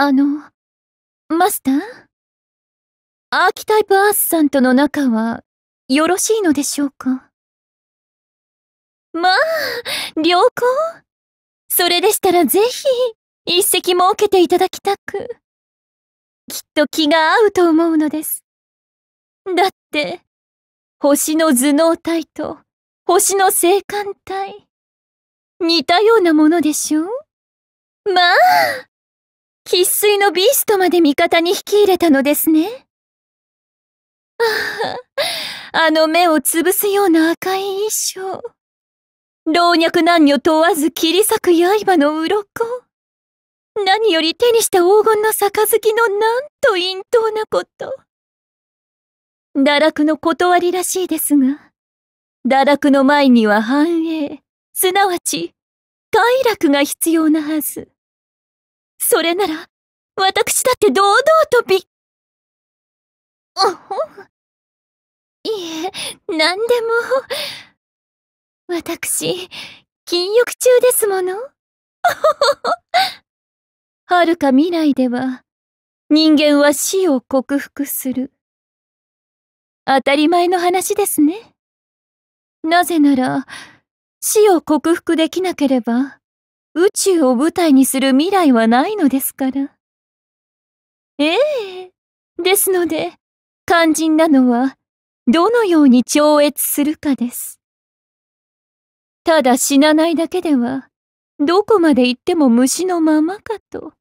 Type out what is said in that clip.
あの、マスターアーキタイプアースさんとの仲は、よろしいのでしょうかまあ、良好それでしたらぜひ、一席設けていただきたく。きっと気が合うと思うのです。だって、星の頭脳体と星の生間体、似たようなものでしょうまあ生粋のビーストまで味方に引き入れたのですね。ああ、の目を潰すような赤い衣装。老若男女問わず切り裂く刃の鱗。何より手にした黄金の杯のなんと陰頭なこと。堕落の断りらしいですが、堕落の前には繁栄、すなわち快楽が必要なはず。それなら、私だって堂々とびっ、おほいえ、何でも。私、禁欲中ですもの。はるか未来では、人間は死を克服する。当たり前の話ですね。なぜなら、死を克服できなければ、宇宙を舞台にする未来はないのですから。ええ。ですので、肝心なのは、どのように超越するかです。ただ死なないだけでは、どこまで行っても虫のままかと。